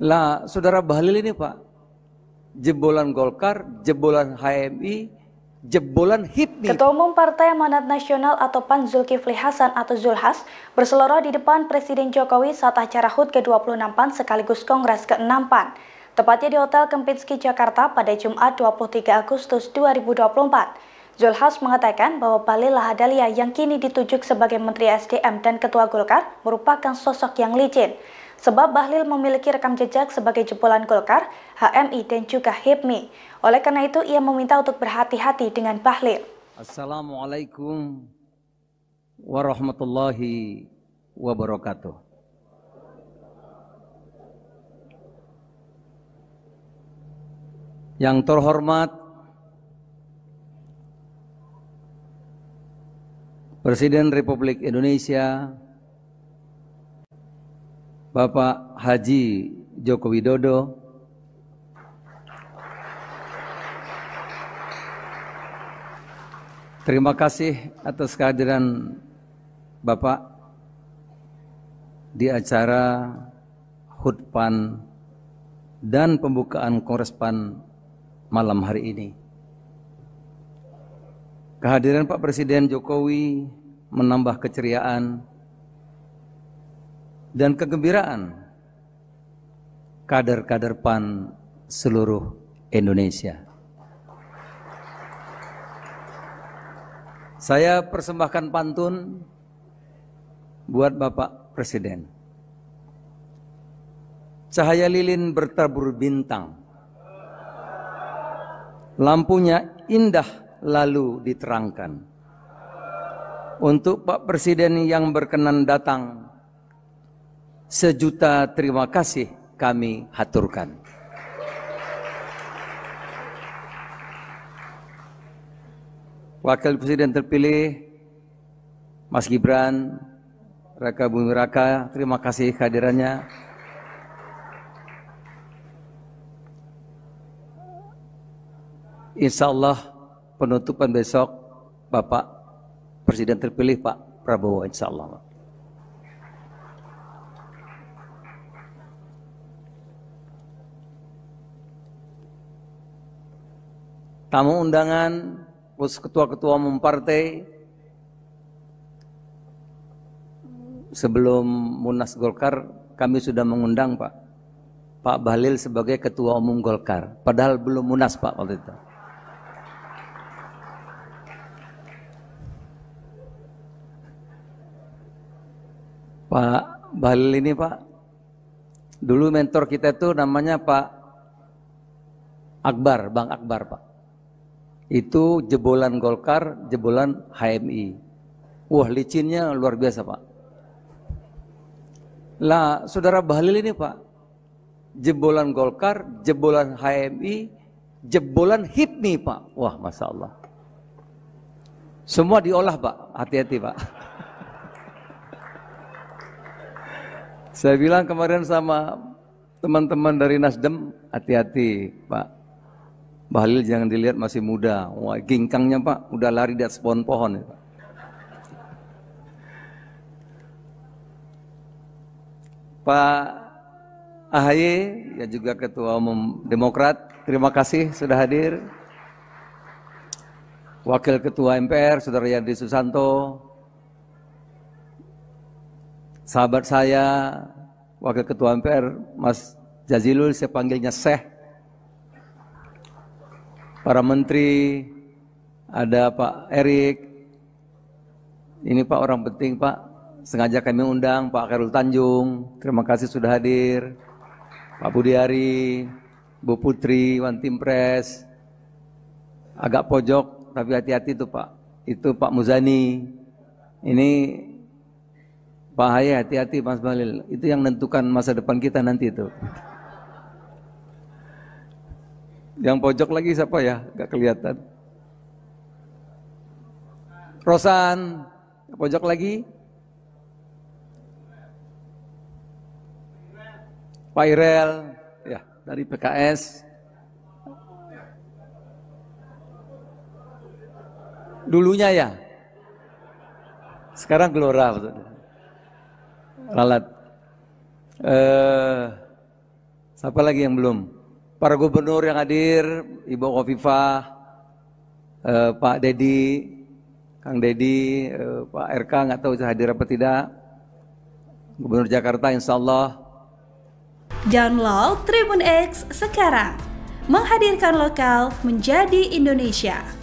Lah, saudara Bahlil ini Pak, jebolan Golkar, jebolan HMI, jebolan HIPMI. Ketua Umum Partai Amanat Nasional atau PAN Zulkifli Hasan atau Zulhas berseloroh di depan Presiden Jokowi saat acara HUT ke-26 PAN sekaligus Kongres ke-6 PAN. Tepatnya di Hotel Kempinski, Jakarta pada Jumat 23 Agustus 2024. Zulhas mengatakan bahwa Balil Lahadalia yang kini ditunjuk sebagai Menteri SDM dan Ketua Golkar merupakan sosok yang licin sebab Bahlil memiliki rekam jejak sebagai jebolan Golkar, HMI, dan juga HIPMI. Oleh karena itu, ia meminta untuk berhati-hati dengan Bahlil. Assalamualaikum warahmatullahi wabarakatuh. Yang terhormat Presiden Republik Indonesia Bapak Haji Joko Widodo, Terima kasih atas kehadiran Bapak di acara hut Pan dan pembukaan Korespan malam hari ini. Kehadiran Pak Presiden Jokowi menambah keceriaan, dan kegembiraan kader-kader PAN seluruh Indonesia. Saya persembahkan pantun buat Bapak Presiden. Cahaya lilin bertabur bintang. Lampunya indah lalu diterangkan. Untuk Pak Presiden yang berkenan datang Sejuta terima kasih kami haturkan. Wakil Presiden terpilih Mas Gibran Raka Bumi Raka, terima kasih kehadirannya. Insya Allah penutupan besok Bapak Presiden terpilih Pak Prabowo insya Allah. tamu undangan, terus ketua-ketua umum partai, sebelum Munas Golkar kami sudah mengundang Pak Pak Bahlil sebagai Ketua Umum Golkar padahal belum Munas Pak waktu itu Pak Bahlil ini Pak dulu mentor kita itu namanya Pak Akbar Bang Akbar Pak itu jebolan Golkar, jebolan HMI. Wah licinnya luar biasa Pak. Lah saudara Bahlil ini Pak, jebolan Golkar, jebolan HMI, jebolan HIPMI Pak. Wah Masya Allah. Semua diolah Pak, hati-hati Pak. Saya bilang kemarin sama teman-teman dari Nasdem, hati-hati Pak Bahlil jangan dilihat masih muda. Wah, gingkangnya Pak udah lari dari pohon pohon ya, Pak. Ahaye, ya juga Ketua Umum Demokrat, terima kasih sudah hadir. Wakil Ketua MPR, Saudara Yandri Susanto, sahabat saya, Wakil Ketua MPR, Mas Jazilul, saya panggilnya Seh, para menteri, ada Pak Erik. Ini Pak orang penting Pak, sengaja kami undang Pak Kerul Tanjung. Terima kasih sudah hadir. Pak Budiari, Bu Putri, Wan Timpres. Agak pojok, tapi hati-hati itu Pak. Itu Pak Muzani. Ini Pak Haye hati-hati Mas Balil. Itu yang menentukan masa depan kita nanti itu. Yang pojok lagi siapa ya? Gak kelihatan. Rosan, pojok lagi. Pak ya dari PKS. Dulunya ya. Sekarang Gelora, Lalat. Eh, siapa lagi yang belum? para gubernur yang hadir, Ibu Kofifa, eh, Pak Dedi, Kang Dedi, eh, Pak RK nggak tahu hadir apa tidak. Gubernur Jakarta insya Allah. Download Tribun X sekarang. Menghadirkan lokal menjadi Indonesia.